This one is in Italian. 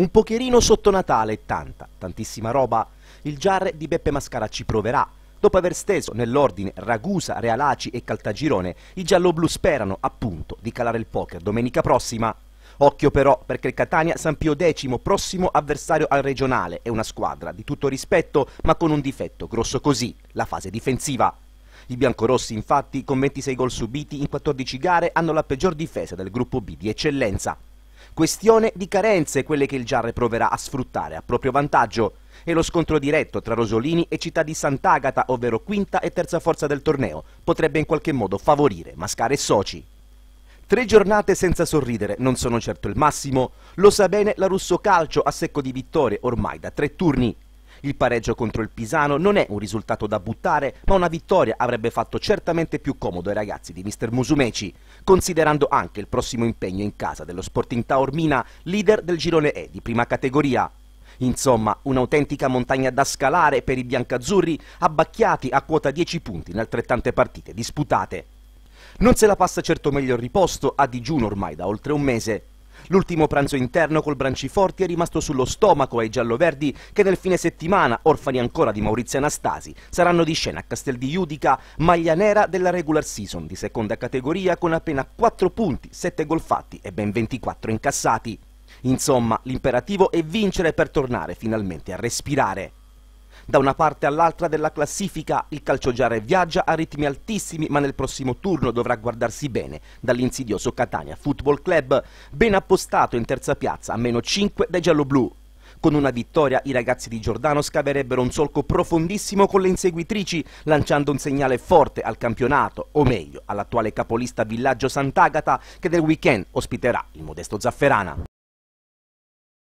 Un pocherino sotto Natale, tanta, tantissima roba. Il giarre di Beppe Mascara ci proverà. Dopo aver steso nell'ordine Ragusa, Realaci e Caltagirone, i gialloblu sperano, appunto, di calare il poker domenica prossima. Occhio però, perché il Catania San Pio X, prossimo avversario al regionale, è una squadra di tutto rispetto, ma con un difetto grosso così, la fase difensiva. I biancorossi, infatti, con 26 gol subiti in 14 gare, hanno la peggior difesa del gruppo B di eccellenza. Questione di carenze quelle che il Giarre proverà a sfruttare a proprio vantaggio e lo scontro diretto tra Rosolini e Città di Sant'Agata, ovvero quinta e terza forza del torneo, potrebbe in qualche modo favorire Mascare e Soci. Tre giornate senza sorridere non sono certo il massimo, lo sa bene la Russo Calcio a secco di vittorie ormai da tre turni. Il pareggio contro il Pisano non è un risultato da buttare, ma una vittoria avrebbe fatto certamente più comodo ai ragazzi di Mr. Musumeci, considerando anche il prossimo impegno in casa dello Sporting Taormina, leader del girone E di prima categoria. Insomma, un'autentica montagna da scalare per i biancazzurri, abbacchiati a quota 10 punti in altrettante partite disputate. Non se la passa certo meglio il riposto, a digiuno ormai da oltre un mese. L'ultimo pranzo interno col Branciforti è rimasto sullo stomaco ai gialloverdi che nel fine settimana, orfani ancora di Maurizio Anastasi, saranno di scena a Castel di Judica, maglia nera della regular season di seconda categoria con appena 4 punti, 7 gol fatti e ben 24 incassati. Insomma, l'imperativo è vincere per tornare finalmente a respirare. Da una parte all'altra della classifica il calciogiare viaggia a ritmi altissimi ma nel prossimo turno dovrà guardarsi bene dall'insidioso Catania Football Club, ben appostato in terza piazza a meno 5 dai gialloblu. Con una vittoria i ragazzi di Giordano scaverebbero un solco profondissimo con le inseguitrici, lanciando un segnale forte al campionato, o meglio all'attuale capolista Villaggio Sant'Agata che nel weekend ospiterà il modesto Zafferana.